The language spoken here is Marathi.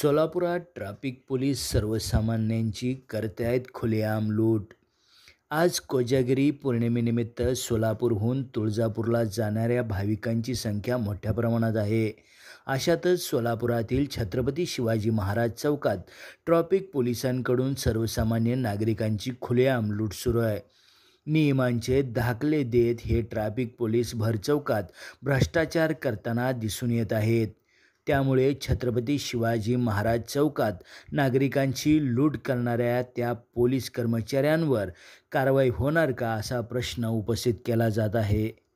सोलापुरात ट्राफिक पोलीस सर्वसामान्यांची करतायत खुलेआम लूट आज कोजागिरी पौर्णिमेनिमित्त सोलापूरहून तुळजापूरला जाणाऱ्या भाविकांची संख्या मोठ्या प्रमाणात आहे अशातच सोलापुरातील छत्रपती शिवाजी महाराज चौकात ट्रॉफिक पोलिसांकडून सर्वसामान्य नागरिकांची खुलेआम लूट सुरू आहे नियमांचे दाखले देत हे ट्रॅफिक पोलीस भरचौकात भ्रष्टाचार करताना दिसून येत आहेत त्यामुळे छत्रपती शिवाजी महाराज चौकात नागरिकांची लूट करणाऱ्या त्या पोलीस कर्मचाऱ्यांवर कारवाई होणार का असा प्रश्न उपस्थित केला जात आहे